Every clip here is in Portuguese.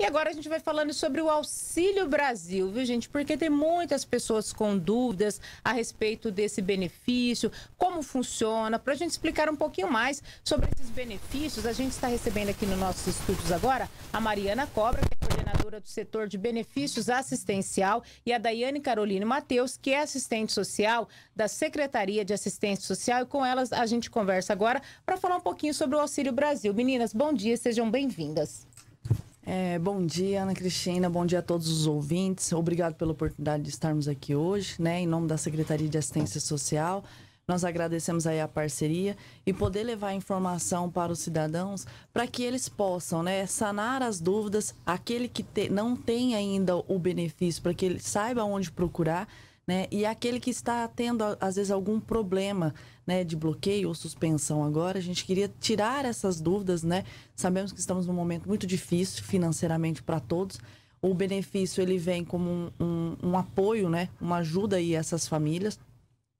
E agora a gente vai falando sobre o Auxílio Brasil, viu, gente? Porque tem muitas pessoas com dúvidas a respeito desse benefício, como funciona. Para a gente explicar um pouquinho mais sobre esses benefícios, a gente está recebendo aqui nos nossos estúdios agora a Mariana Cobra, que é coordenadora do setor de benefícios assistencial, e a Daiane Caroline Matheus, que é assistente social da Secretaria de Assistência Social. E com elas a gente conversa agora para falar um pouquinho sobre o Auxílio Brasil. Meninas, bom dia, sejam bem-vindas. É, bom dia, Ana Cristina. Bom dia a todos os ouvintes. Obrigado pela oportunidade de estarmos aqui hoje, né? Em nome da Secretaria de Assistência Social. Nós agradecemos aí a parceria e poder levar informação para os cidadãos para que eles possam né, sanar as dúvidas, aquele que te, não tem ainda o benefício, para que ele saiba onde procurar. Né? E aquele que está tendo, às vezes, algum problema né, de bloqueio ou suspensão agora, a gente queria tirar essas dúvidas, né? Sabemos que estamos num momento muito difícil financeiramente para todos. O benefício ele vem como um, um, um apoio, né? uma ajuda aí a essas famílias.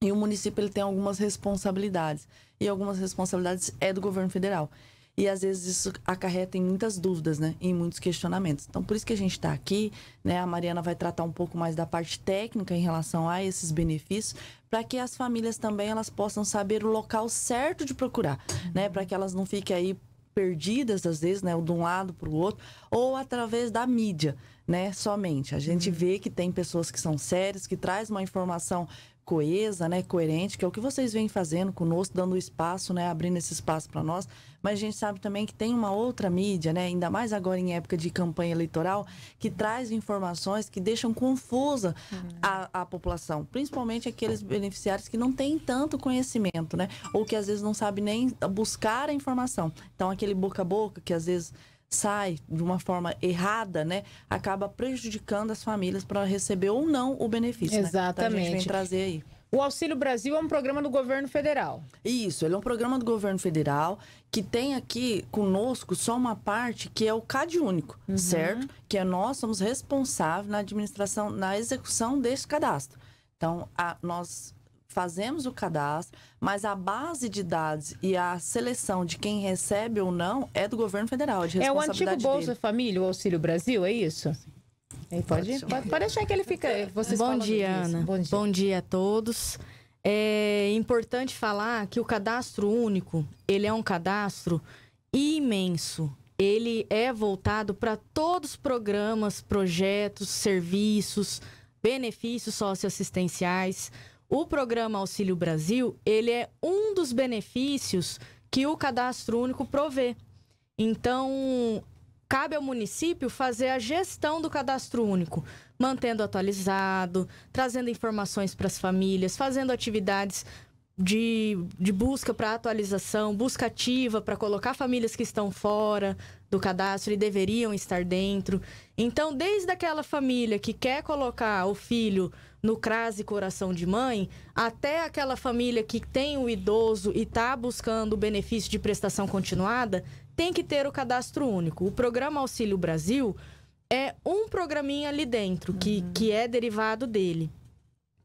E o município ele tem algumas responsabilidades. E algumas responsabilidades é do governo federal. E às vezes isso acarreta em muitas dúvidas, né? Em muitos questionamentos. Então, por isso que a gente está aqui, né? A Mariana vai tratar um pouco mais da parte técnica em relação a esses benefícios, para que as famílias também elas possam saber o local certo de procurar, uhum. né? Para que elas não fiquem aí perdidas às vezes, né, de um lado para o outro, ou através da mídia, né, somente. A gente uhum. vê que tem pessoas que são sérias, que traz uma informação coesa, né, coerente, que é o que vocês vêm fazendo conosco, dando espaço, né, abrindo esse espaço para nós. Mas a gente sabe também que tem uma outra mídia, né, ainda mais agora em época de campanha eleitoral, que traz informações que deixam confusa uhum. a, a população, principalmente aqueles beneficiários que não têm tanto conhecimento, né, ou que às vezes não sabem nem buscar a informação. Então aquele boca a boca que às vezes sai de uma forma errada, né, acaba prejudicando as famílias para receber ou não o benefício. Exatamente. Né? Então a gente vem trazer aí. O Auxílio Brasil é um programa do governo federal. Isso, ele é um programa do governo federal que tem aqui conosco só uma parte que é o CAD único, uhum. certo? Que é nós somos responsáveis na administração, na execução desse cadastro. Então, a, nós fazemos o cadastro, mas a base de dados e a seleção de quem recebe ou não é do governo federal, de responsabilidade É o antigo Bolsa dele. Família, o Auxílio Brasil, é isso? Sim. pode, pode, pode, deixar que ele fica. Vocês Bom dia, Ana. Bom dia. Bom dia a todos. É importante falar que o cadastro único, ele é um cadastro imenso. Ele é voltado para todos os programas, projetos, serviços, benefícios socioassistenciais, o programa Auxílio Brasil, ele é um dos benefícios que o cadastro único provê. Então, cabe ao município fazer a gestão do cadastro único, mantendo atualizado, trazendo informações para as famílias, fazendo atividades de, de busca para atualização, busca ativa para colocar famílias que estão fora do cadastro e deveriam estar dentro. Então, desde aquela família que quer colocar o filho no crase coração de mãe, até aquela família que tem o idoso e está buscando o benefício de prestação continuada, tem que ter o cadastro único. O programa Auxílio Brasil é um programinha ali dentro, que, uhum. que é derivado dele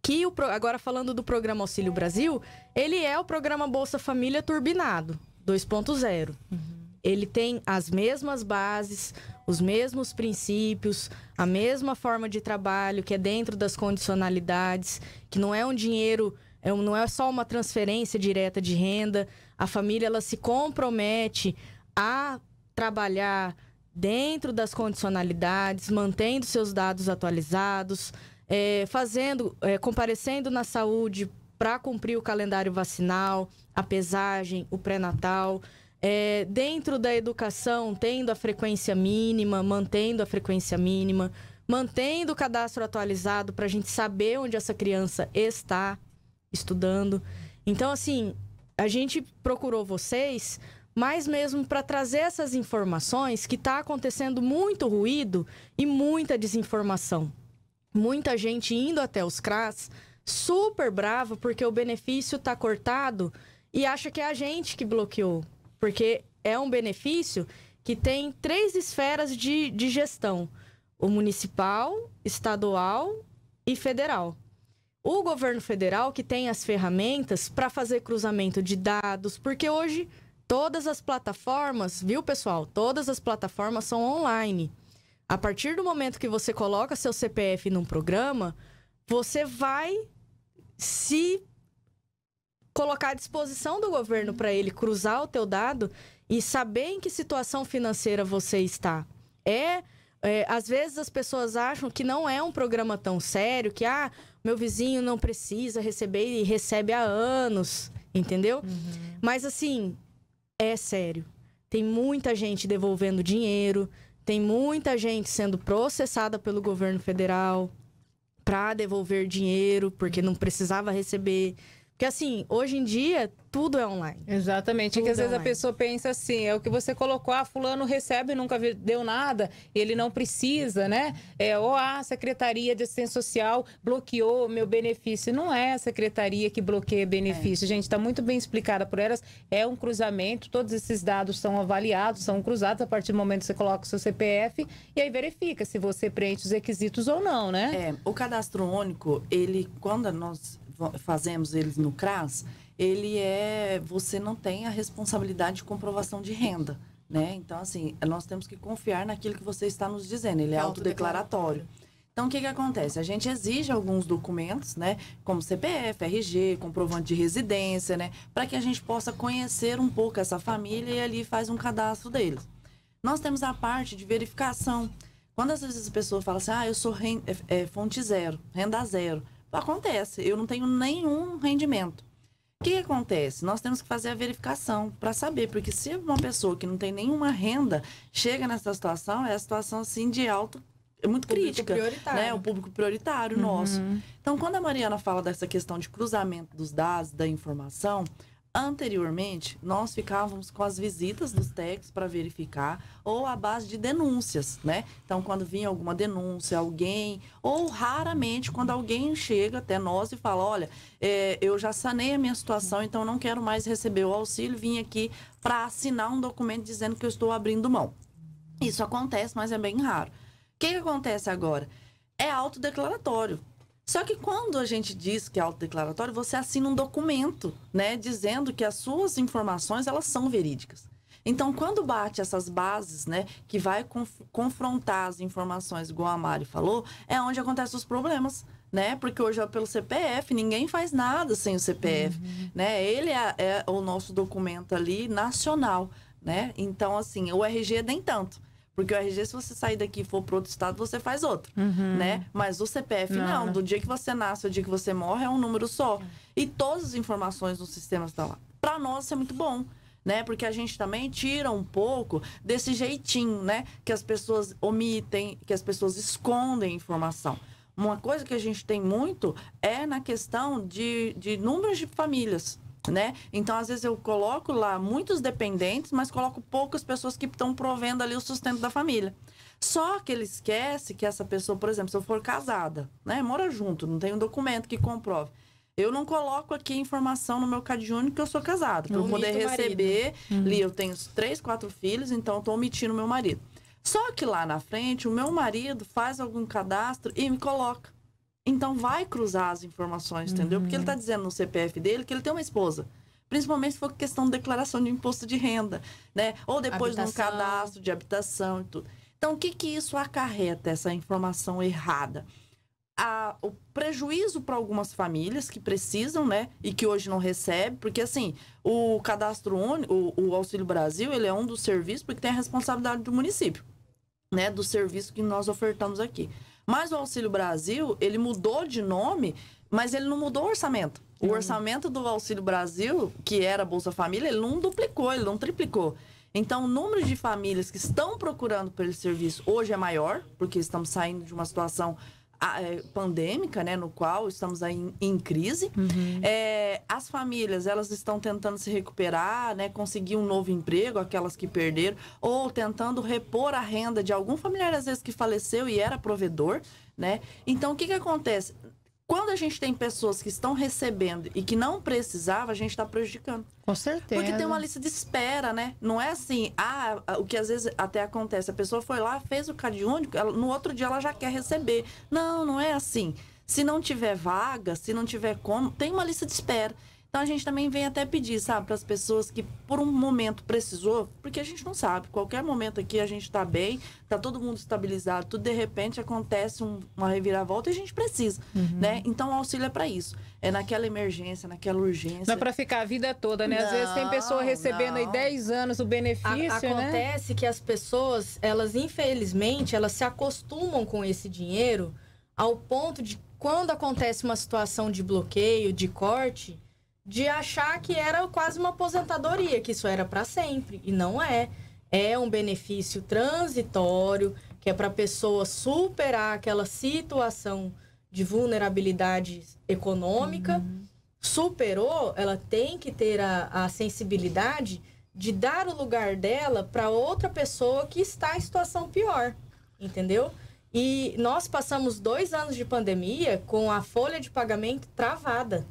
que o pro... agora falando do programa Auxílio Brasil, ele é o programa Bolsa Família turbinado 2.0. Uhum. Ele tem as mesmas bases, os mesmos princípios, a mesma forma de trabalho que é dentro das condicionalidades, que não é um dinheiro é, não é só uma transferência direta de renda. A família ela se compromete a trabalhar dentro das condicionalidades, mantendo seus dados atualizados, é, fazendo, é, comparecendo na saúde para cumprir o calendário vacinal, a pesagem, o pré-natal. É, dentro da educação, tendo a frequência mínima, mantendo a frequência mínima, mantendo o cadastro atualizado para a gente saber onde essa criança está estudando. Então, assim, a gente procurou vocês, mas mesmo para trazer essas informações que está acontecendo muito ruído e muita desinformação muita gente indo até os CRAS super brava porque o benefício tá cortado e acha que é a gente que bloqueou. Porque é um benefício que tem três esferas de, de gestão: o municipal, estadual e federal. O governo federal que tem as ferramentas para fazer cruzamento de dados, porque hoje todas as plataformas, viu pessoal? Todas as plataformas são online. A partir do momento que você coloca seu CPF num programa, você vai se colocar à disposição do governo para ele cruzar o teu dado e saber em que situação financeira você está. É, é, às vezes as pessoas acham que não é um programa tão sério, que ah, meu vizinho não precisa receber e recebe há anos, entendeu? Uhum. Mas assim, é sério. Tem muita gente devolvendo dinheiro, tem muita gente sendo processada pelo governo federal para devolver dinheiro porque não precisava receber. Porque assim, hoje em dia, tudo é online. Exatamente. é que às é vezes online. a pessoa pensa assim, é o que você colocou, ah, fulano recebe, nunca deu nada, ele não precisa, né? É, ou ah, a Secretaria de Assistência Social bloqueou meu benefício. Não é a Secretaria que bloqueia benefício, é. gente, está muito bem explicada por elas. É um cruzamento, todos esses dados são avaliados, são cruzados a partir do momento que você coloca o seu CPF e aí verifica se você preenche os requisitos ou não, né? É, o cadastro único, ele, quando nós fazemos eles no CRAS, ele é você não tem a responsabilidade de comprovação de renda, né? Então assim, nós temos que confiar naquilo que você está nos dizendo, ele é, autodeclaratório. Então, o que, que acontece? A gente exige alguns documentos, né? Como CPF, RG, comprovante de residência, né? Para que a gente possa conhecer um pouco essa família e ali faz um cadastro deles. Nós temos a parte de verificação. Quando às vezes a pessoas falam assim, ah, eu sou renda, é, é, fonte zero, renda zero acontece. Eu não tenho nenhum rendimento. O que, acontece? Nós temos que fazer a verificação para saber, porque se uma pessoa que não tem nenhuma renda chega nessa situação, é a situação assim de alto é muito crítica, né? prioritário. né? O público prioritário uhum. nosso. Então, quando a Mariana fala dessa questão de cruzamento dos dados, da informação, Anteriormente, nós ficávamos com as visitas dos técnicos para verificar, ou à base de denúncias, né? Então, quando vinha alguma denúncia, alguém, ou raramente quando alguém chega até nós e fala: Olha, é, eu já sanei a minha situação, então não quero mais receber o auxílio, vim aqui para assinar um documento dizendo que eu estou abrindo mão. Isso acontece, mas é bem raro. O que, que acontece agora? É autodeclaratório. Só que quando a gente diz que é autodeclaratório, você assina um documento, né, dizendo que as suas informações elas são verídicas. Então, quando bate essas bases, né, que vai conf confrontar as informações, igual a Mari falou, é onde acontecem os problemas. Né? Porque hoje é pelo CPF, ninguém faz nada sem o CPF. Uhum. Né? Ele é, é o nosso documento ali nacional. Né? Então, assim, o RG nem tanto. Porque o RG, se você sair daqui e for para outro estado, você faz outro, uhum. né? Mas o CPF não, não. Do dia que você nasce ao dia que você morre é um número só. E todas as informações do sistema estão lá. Para nós, isso é muito bom né? Porque a gente também tira um pouco desse jeitinho, né? Que as pessoas omitem, que as pessoas escondem informação. Uma coisa que a gente tem muito é na questão de, de números de famílias né? Então, às vezes eu coloco lá muitos dependentes, mas coloco poucas pessoas que estão provendo ali o sustento da família. Só que ele esquece que essa pessoa, por exemplo, se eu for casada, né, mora junto, não tem um documento que comprove. Eu não coloco aqui informação no meu CadÚnico que eu sou casada, para eu poder receber. Uhum. eu tenho três, quatro filhos, então estou omitindo meu marido. Só que lá na frente, o meu marido faz algum cadastro e me coloca. Então vai cruzar as informações, uhum. entendeu? Porque ele está uhum. dizendo no CPF dele que ele tem uma esposa. Principalmente se for questão de declaração de imposto de renda, né? Ou depois habitação. num cadastro de habitação e tudo. Então, o que, que isso acarreta, essa informação errada? A, o prejuízo para algumas famílias que precisam, né? E que hoje não recebe, porque assim, o cadastro único, o, o Auxílio Brasil, ele é um dos serviços porque tem a responsabilidade do município, né? Do serviço que nós ofertamos aqui. Mas o Auxílio Brasil, ele mudou de nome, mas ele não mudou o orçamento. O uhum. orçamento do Auxílio Brasil, que era Bolsa Família, ele não duplicou, ele não triplicou. Então, o número de famílias que estão procurando pelo serviço hoje é maior, porque estamos saindo de uma situação é, pandêmica, né, no qual estamos aí em crise. Uhum. É, as famílias elas estão tentando se recuperar, né, conseguir um novo emprego, aquelas que perderam, ou tentando repor a renda de algum familiar às vezes que faleceu e era provedor, né? Então o que que acontece? Quando a gente tem pessoas que estão recebendo e que não precisava, a gente está prejudicando. Com certeza. Porque tem uma lista de espera, né? Não é assim, ah, o que às vezes até acontece, a pessoa foi lá, fez o cadiúnico, ela, no outro dia ela já quer receber. Não, não é assim. Se não tiver vaga, se não tiver como, tem uma lista de espera. Então a gente também vem até pedir, sabe, para as pessoas que por um momento precisou, porque a gente não sabe, qualquer momento aqui a gente está bem, tá todo mundo estabilizado, tudo de repente acontece um, uma reviravolta e a gente precisa, uhum. né? Então o auxílio é para isso. É naquela emergência, naquela urgência. Não é para ficar a vida toda, né? Não, Às vezes tem pessoa recebendo não. aí 10 anos o benefício, a né? Acontece né? que as pessoas, elas infelizmente, elas se acostumam com esse dinheiro ao ponto de quando acontece uma situação de bloqueio, de corte, de achar que era quase uma aposentadoria, que isso era para sempre. E não é. É um benefício transitório, que é para a pessoa superar aquela situação de vulnerabilidade econômica. Uhum. Superou, ela tem que ter a, a sensibilidade de dar o lugar dela para outra pessoa que está em situação pior, entendeu? E nós passamos dois anos de pandemia com a folha de pagamento travada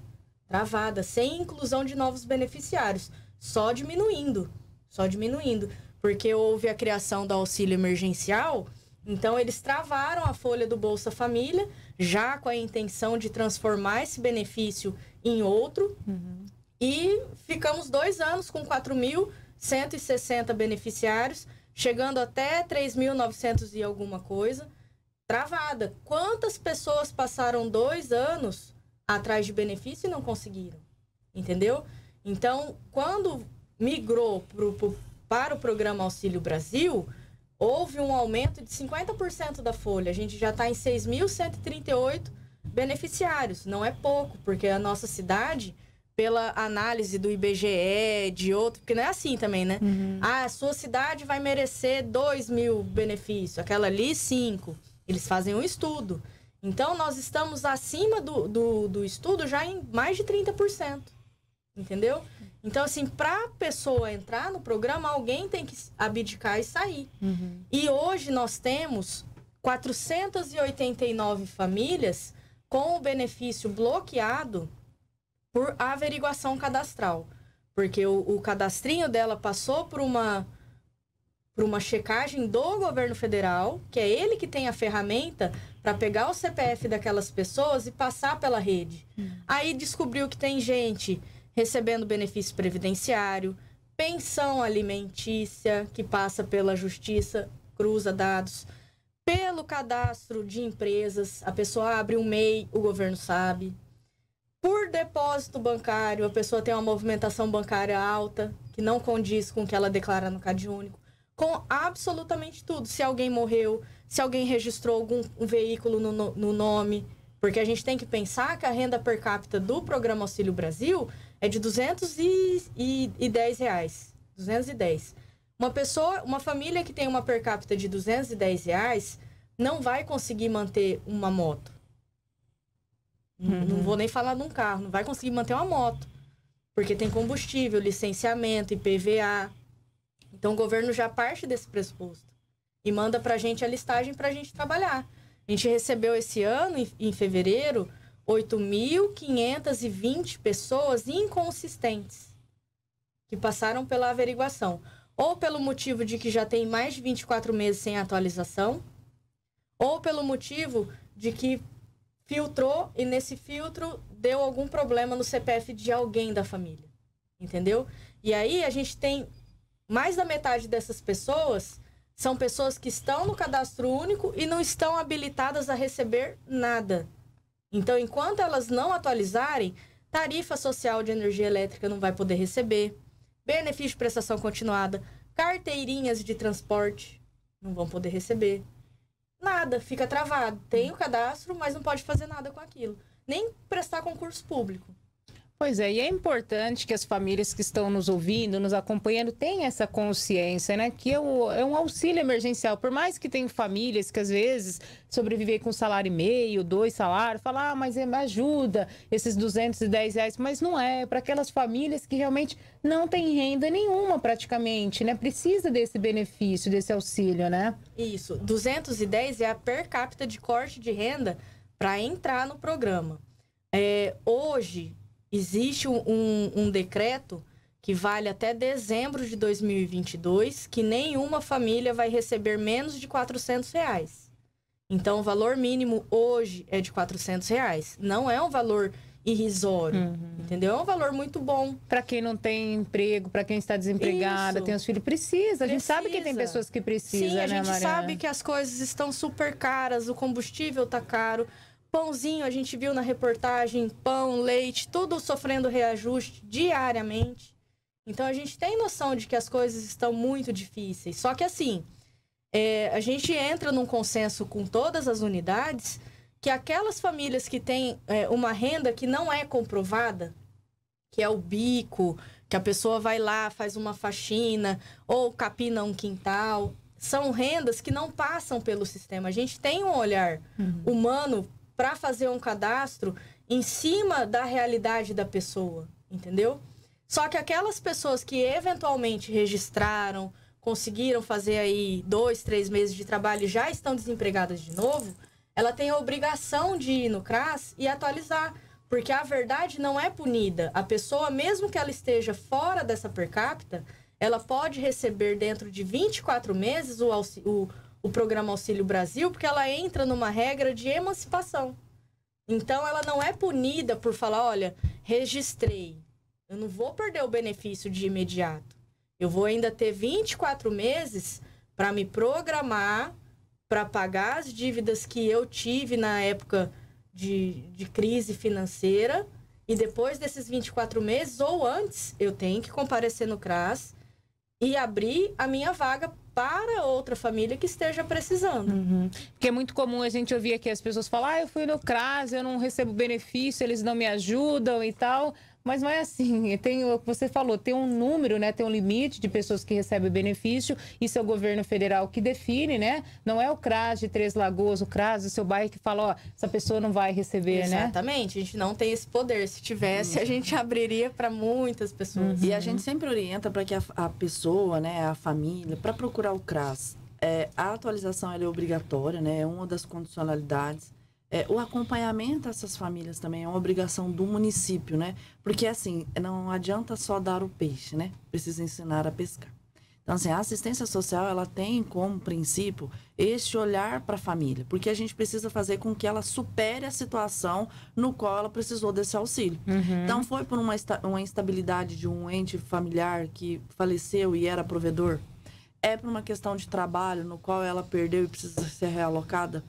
travada, sem inclusão de novos beneficiários, só diminuindo, só diminuindo, porque houve a criação do auxílio emergencial, então eles travaram a folha do Bolsa Família, já com a intenção de transformar esse benefício em outro, uhum. e ficamos dois anos com 4.160 beneficiários, chegando até 3.900 e alguma coisa, travada. Quantas pessoas passaram dois anos atrás de benefício e não conseguiram, entendeu? Então, quando migrou pro, pro, para o programa Auxílio Brasil, houve um aumento de 50% da folha. A gente já está em 6.138 beneficiários. Não é pouco, porque a nossa cidade, pela análise do IBGE, de outro, porque não é assim também, né? Uhum. Ah, a sua cidade vai merecer 2 mil benefícios, aquela ali, 5. Eles fazem um estudo. Então, nós estamos acima do, do, do estudo já em mais de 30%. Entendeu? Então, assim, para a pessoa entrar no programa, alguém tem que abdicar e sair. Uhum. E hoje nós temos 489 famílias com o benefício bloqueado por averiguação cadastral. Porque o, o cadastrinho dela passou por uma para uma checagem do governo federal, que é ele que tem a ferramenta para pegar o CPF daquelas pessoas e passar pela rede. Hum. Aí descobriu que tem gente recebendo benefício previdenciário, pensão alimentícia, que passa pela justiça, cruza dados, pelo cadastro de empresas, a pessoa abre um MEI, o governo sabe. Por depósito bancário, a pessoa tem uma movimentação bancária alta, que não condiz com o que ela declara no Cade Único com absolutamente tudo. Se alguém morreu, se alguém registrou algum um veículo no, no, nome. Porque a gente tem que pensar que a renda per capita do Programa Auxílio Brasil é de 210 reais. 210. Uma pessoa, uma família que tem uma per capita de 210 reais não vai conseguir manter uma moto. Uhum. Não vou nem falar de um carro, não vai conseguir manter uma moto. Porque tem combustível, licenciamento, IPVA. Então o governo já parte desse pressuposto e manda para a gente a listagem para a gente trabalhar. A gente recebeu esse ano, em fevereiro, 8.520 pessoas inconsistentes que passaram pela averiguação. Ou pelo motivo de que já tem mais de 24 meses sem atualização, ou pelo motivo de que filtrou e nesse filtro deu algum problema no CPF de alguém da família. Entendeu? E aí a gente tem mais da metade dessas pessoas são pessoas que estão no cadastro único e não estão habilitadas a receber nada. Então, enquanto elas não atualizarem, tarifa social de energia elétrica não vai poder receber, benefício de prestação continuada, carteirinhas de transporte não vão poder receber. Nada, fica travado. Tem o cadastro, mas não pode fazer nada com aquilo. Nem prestar concurso público. Pois é, e é importante que as famílias que estão nos ouvindo, nos acompanhando, tenham essa consciência, né? Que é, o, é um auxílio emergencial. Por mais que tenham famílias que às vezes sobreviver com salário e meio, dois salários, falar, ah, mas é, ajuda esses 210 reais, mas não é. é para aquelas famílias que realmente não têm renda nenhuma praticamente, né? Precisa desse benefício, desse auxílio, né? Isso, 210 é a per capita de corte de renda para entrar no programa. É, hoje, Existe um, um decreto que vale até dezembro de 2022, que nenhuma família vai receber menos de 400 reais. Então, o valor mínimo hoje é de 400 reais. Não é um valor irrisório, uhum. entendeu? É um valor muito bom. Para quem não tem emprego, para quem está desempregada, Isso. tem os filhos, precisa. A gente sabe que tem pessoas que precisam, Sim, a né, gente Mariana? sabe que as coisas estão super caras, o combustível está caro. Pãozinho, a gente viu na reportagem, pão, leite, tudo sofrendo reajuste diariamente. Então a gente tem noção de que as coisas estão muito difíceis. Só que assim, é, a gente entra num consenso com todas as unidades que aquelas famílias que têm é, uma renda que não é comprovada, que é o bico, que a pessoa vai lá, faz uma faxina ou capina um quintal, são rendas que não passam pelo sistema. A gente tem um olhar uhum. humano para fazer um cadastro em cima da realidade da pessoa, entendeu? Só que aquelas pessoas que eventualmente registraram, conseguiram fazer aí dois, três meses de trabalho e já estão desempregadas de novo, ela tem a obrigação de ir no CRAS e atualizar. Porque a verdade não é punida. A pessoa, mesmo que ela esteja fora dessa per capita, ela pode receber dentro de 24 meses o, o, o programa Auxílio Brasil, porque ela entra numa regra de emancipação. Então ela não é punida por falar, olha, registrei. Eu não vou perder o benefício de imediato. Eu vou ainda ter 24 meses para me programar para pagar as dívidas que eu tive na época de, de crise financeira. E depois desses 24 meses ou antes, eu tenho que comparecer no CRAS e abrir a minha vaga para outra família que esteja precisando. Uhum. Porque é muito comum a gente ouvir aqui as pessoas falar: ah, eu fui no CRAS, eu não recebo benefício, eles não me ajudam e tal. Mas não é assim. Tem o que você falou, tem um número, né? Tem um limite de pessoas que recebem benefício. Isso é o governo federal que define, né? Não é o CRAS de Três Lagoas, o CRAS do seu bairro que fala, ó, essa pessoa não vai receber, Exatamente. né? Exatamente. A gente não tem esse poder. Se tivesse, a gente abriria para muitas pessoas. Uhum. E a gente sempre orienta para que a, a, pessoa, né, a família, para procurar o CRAS. É, a atualização é obrigatória, né? É uma das condicionalidades é, o acompanhamento a essas famílias também é uma obrigação do município, né? Porque, assim, não adianta só dar o peixe, né? Precisa ensinar a pescar. Então, assim, a assistência social, ela tem como princípio este olhar para a família, porque a gente precisa fazer com que ela supere a situação no qual ela precisou desse auxílio. Uhum. Então, foi por uma, uma instabilidade de um ente familiar que faleceu e era provedor? É por uma questão de trabalho no qual ela perdeu e precisa ser realocada?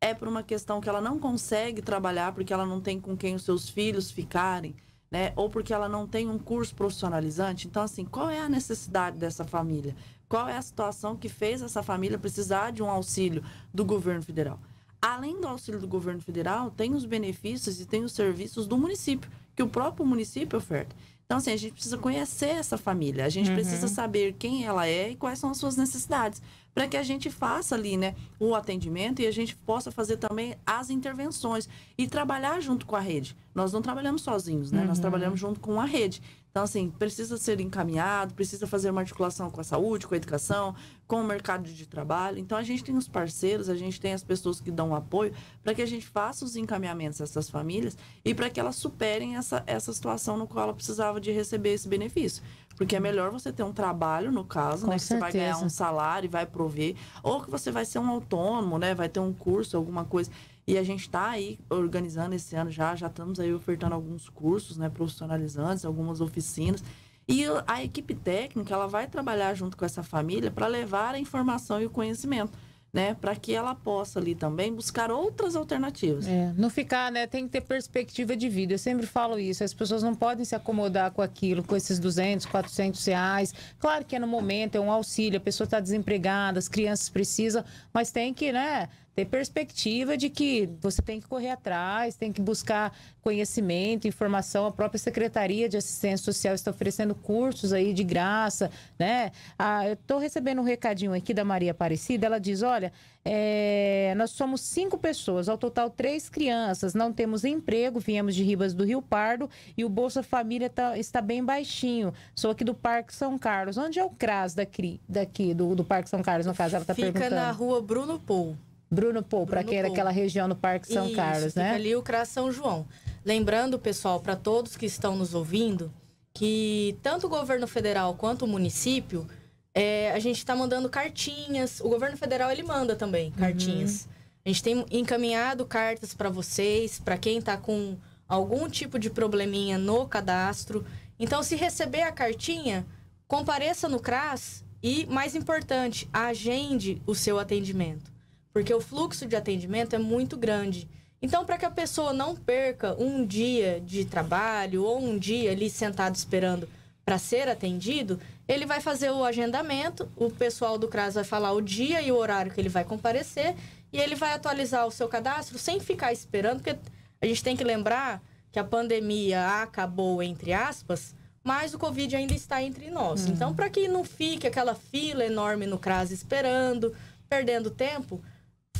é por uma questão que ela não consegue trabalhar porque ela não tem com quem os seus filhos ficarem, né? Ou porque ela não tem um curso profissionalizante. Então, assim, qual é a necessidade dessa família? Qual é a situação que fez essa família precisar de um auxílio do governo federal? Além do auxílio do governo federal, tem os benefícios e tem os serviços do município, que o próprio município é oferta. Então, assim, a gente precisa conhecer essa família, a gente uhum. precisa saber quem ela é e quais são as suas necessidades para que a gente faça ali, né, o atendimento e a gente possa fazer também as intervenções e trabalhar junto com a rede. Nós não trabalhamos sozinhos, né? Uhum. Nós trabalhamos junto com a rede. Então, assim, precisa ser encaminhado, precisa fazer uma articulação com a saúde, com a educação, com o mercado de trabalho. Então, a gente tem os parceiros, a gente tem as pessoas que dão apoio para que a gente faça os encaminhamentos dessas famílias e para que elas superem essa, essa situação no qual ela precisava de receber esse benefício. Porque é melhor você ter um trabalho, no caso, Com né? Certeza. Que você vai ganhar um salário e vai prover. Ou que você vai ser um autônomo, né? Vai ter um curso, alguma coisa. E a gente está aí organizando esse ano já, já estamos aí ofertando alguns cursos, né, profissionalizantes, algumas oficinas. E a equipe técnica, ela vai trabalhar junto com essa família para levar a informação e o conhecimento né, para que ela possa ali também buscar outras alternativas. É, não ficar, né, tem que ter perspectiva de vida. Eu sempre falo isso, as pessoas não podem se acomodar com aquilo, com esses 200, 400 reais. Claro que é no momento, é um auxílio, a pessoa está desempregada, as crianças precisam, mas tem que, né, ter perspectiva de que você tem que correr atrás, tem que buscar conhecimento, informação. A própria Secretaria de Assistência Social está oferecendo cursos aí de graça, né? Ah, eu estou recebendo um recadinho aqui da Maria Aparecida. Ela diz: olha, é, nós somos cinco pessoas, ao total três crianças, não temos emprego, viemos de Ribas do Rio Pardo e o Bolsa Família tá, está bem baixinho. Sou aqui do Parque São Carlos. Onde é o CRAS daqui, daqui do, do Parque São Carlos, no caso? Ela está perguntando. Fica na rua Bruno Pou. Bruno Pou, para quem era é aquela região no Parque São Isso, Carlos, né? ali o CRAS São João. Lembrando, pessoal, para todos que estão nos ouvindo, que tanto o governo federal quanto o município, é, a gente está mandando cartinhas. O governo federal ele manda também uhum. cartinhas. Uhum. A gente tem encaminhado cartas para vocês, para quem está com algum tipo de probleminha no cadastro. Então, se receber a cartinha, compareça no CRAS e, mais importante, agende o seu atendimento porque o fluxo de atendimento é muito grande. Então, para que a pessoa não perca um dia de trabalho ou um dia ali sentado esperando para ser atendido, ele vai fazer o agendamento, o pessoal do CRAS vai falar o dia e o horário que ele vai comparecer e ele vai atualizar o seu cadastro sem ficar esperando, porque a gente tem que lembrar que a pandemia acabou, entre aspas, mas o Covid ainda está entre nós. Uhum. Então, para que não fique aquela fila enorme no CRAS esperando, perdendo tempo,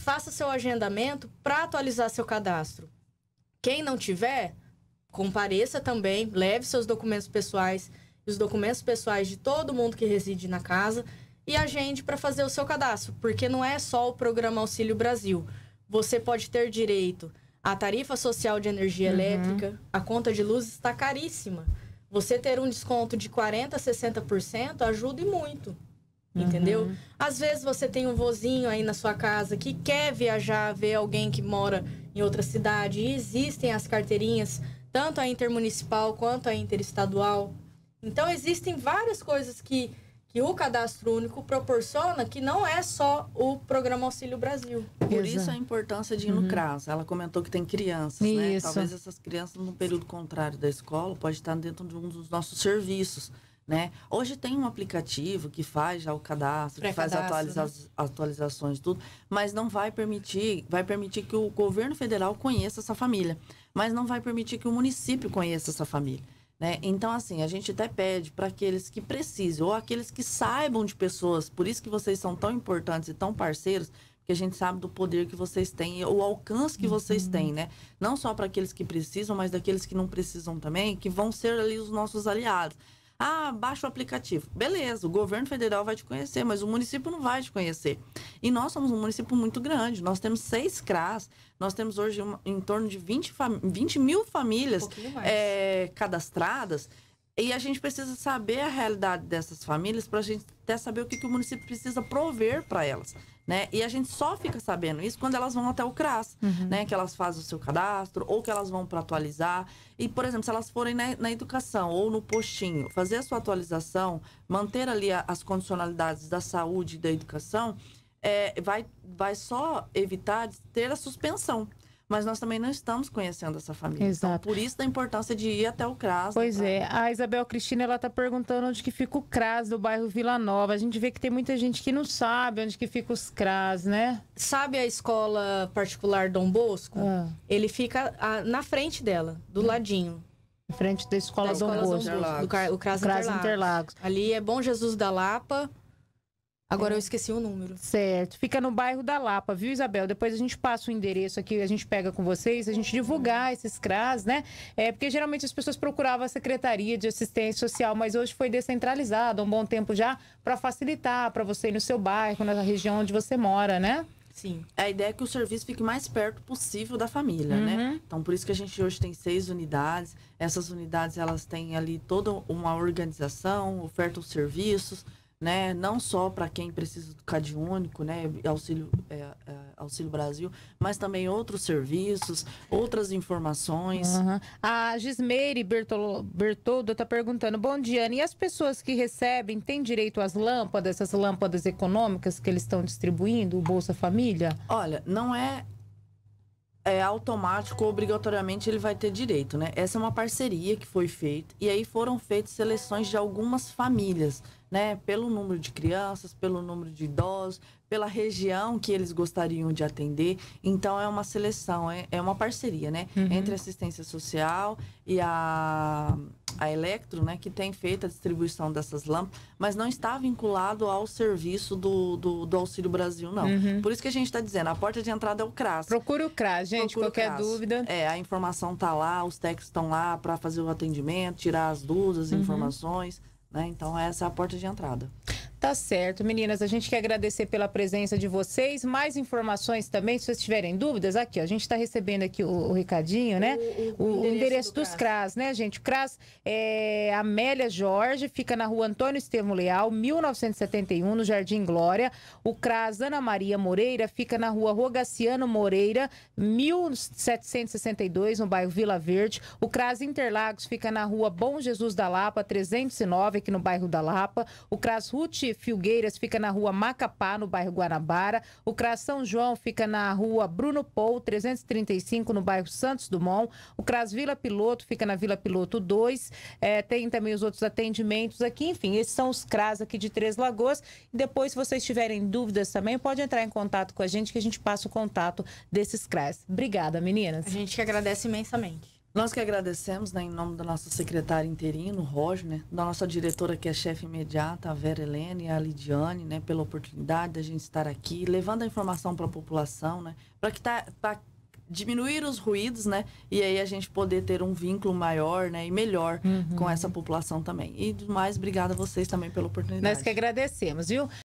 faça seu agendamento para atualizar seu cadastro. Quem não tiver, compareça também, leve seus documentos pessoais e os documentos pessoais de todo mundo que reside na casa e agende para fazer o seu cadastro, porque não é só o programa Auxílio Brasil. Você pode ter direito à tarifa social de energia uhum. elétrica, a conta de luz está caríssima. Você ter um desconto de 40% a 60% ajuda e muito uhum. entendeu? Às vezes você tem um vozinho aí na sua casa que quer viajar, ver alguém que mora em outra cidade. E existem as carteirinhas, tanto a intermunicipal quanto a interestadual. Então existem várias coisas que que o cadastro único proporciona que não é só o programa Auxílio Brasil. Por Exato. isso a importância de ir no CRAS. Ela comentou que tem crianças, né? isso. né? Talvez essas crianças, no período contrário da escola, pode estar dentro de um dos nossos serviços. Né? Hoje tem um aplicativo que faz já o cadastro, que faz atualiza né? atualizações, tudo, mas não vai permitir, vai permitir que o governo federal conheça essa família, mas não vai permitir que o município conheça essa família. Né? Então, assim, a gente até pede para aqueles que precisem, ou aqueles que saibam de pessoas, por isso que vocês são tão importantes e tão parceiros, que a gente sabe do poder que vocês têm, o alcance que vocês uhum. têm, né? Não só para aqueles que precisam, mas daqueles que não precisam também, que vão ser ali os nossos aliados. Ah, baixa o aplicativo. Beleza, o governo federal vai te conhecer, mas o município não vai te conhecer. E nós somos um município muito grande, nós temos seis CRAS, nós temos hoje uma, em torno de 20, 20 mil famílias um é, cadastradas. E a gente precisa saber a realidade dessas famílias para a gente até saber o que, que o município precisa prover para elas. Né? E a gente só fica sabendo isso quando elas vão até o CRAS, uhum. né? que elas fazem o seu cadastro ou que elas vão para atualizar. E, por exemplo, se elas forem na, na, educação ou no postinho, fazer a sua atualização, manter ali a, as condicionalidades da saúde e da educação, é, vai, vai só evitar ter a suspensão mas nós também não estamos conhecendo essa família. Então, Exato. Então, por isso da importância de ir até o CRAS. Pois né, é, a Isabel Cristina ela tá perguntando onde que fica o CRAS do bairro Vila Nova. A gente vê que tem muita gente que não sabe onde que fica os CRAS, né? Sabe a escola particular Dom Bosco? Ah. Ele fica a, ah, na frente dela, do hum. ladinho. Em frente da escola, da Dom, escola Dom Bosco. Dom Bosco do, o CRAS, Interlagos. CRAS Interlagos. Ali é Bom Jesus da Lapa. Agora eu esqueci o número. Certo. Fica no bairro da Lapa, viu, Isabel? Depois a gente passa o endereço aqui, a gente pega com vocês, a gente divulgar esses CRAS, né? É, porque geralmente as pessoas procuravam a Secretaria de Assistência Social, mas hoje foi descentralizado há um bom tempo já para facilitar para você ir no seu bairro, na região onde você mora, né? Sim. A ideia é que o serviço fique mais perto possível da família, né? uhum. né? Então, por isso que a gente hoje tem seis unidades. Essas unidades, elas têm ali toda uma organização, ofertam serviços, né? Não só para quem precisa do Cade Único, né? Auxílio, é, é, Auxílio Brasil, mas também outros serviços, outras informações. Uhum. A Gismeire Bertoldo está perguntando: Bom dia, Ana, e as pessoas que recebem têm direito às lâmpadas, essas lâmpadas econômicas que eles estão distribuindo, o Bolsa Família? Olha, não é é, automático, obrigatoriamente, ele vai ter direito, né? Essa é uma parceria que foi feita. E aí foram feitas seleções de algumas famílias, né? Pelo número de crianças, pelo número de idosos, pela região que eles gostariam de atender. Então, é uma seleção, é, é uma parceria, né? Uhum. Entre a assistência social e a a Electro, né, que tem feito a distribuição dessas lâmpadas, mas não está vinculado ao serviço do, do, do Auxílio Brasil, não. Uhum. Por isso que a gente está dizendo, a porta de entrada é o CRAS. Procura o CRAS, gente, Procura qualquer CRAS. dúvida. É, a informação está lá, os técnicos estão lá para fazer o atendimento, tirar as dúvidas, as uhum. informações, né? Então essa é a porta de entrada. Tá certo, meninas. A gente quer agradecer pela presença de vocês. Mais informações também, se vocês tiverem dúvidas, aqui, ó, a gente está recebendo aqui o, o recadinho, o, né? O, o endereço, do dos CRAS. CRAS, né, gente? O CRAS é Amélia Jorge, fica na rua Antônio Estevão Leal, 1971, no Jardim Glória. O CRAS Ana Maria Moreira fica na rua Rogaciano Moreira, 1762, no bairro Vila Verde. O CRAS Interlagos fica na rua Bom Jesus da Lapa, 309, aqui no bairro da Lapa. O CRAS Ruth Filgueiras fica na rua Macapá, no bairro Guanabara. O CRAS São João fica na rua Bruno Pou, 335, no bairro Santos Dumont. O CRAS Vila Piloto fica na Vila Piloto 2. É, tem também os outros atendimentos aqui. Enfim, esses são os CRAS aqui de Três Lagoas. Depois, se vocês tiverem dúvidas também, pode entrar em contato com a gente, que a gente passa o contato desses CRAS. Obrigada, meninas. A gente que agradece imensamente. Nós que agradecemos, né, em nome do nosso secretário interino, Roger, né, da nossa diretora que é chefe imediata, a Vera Helena e a Lidiane, né, pela oportunidade a gente estar aqui, levando a informação para a população, né, para que tá, pra diminuir os ruídos, né, e aí a gente poder ter um vínculo maior, né, e melhor uhum. com essa população também. E mais, obrigada a vocês também pela oportunidade. Nós que agradecemos, viu?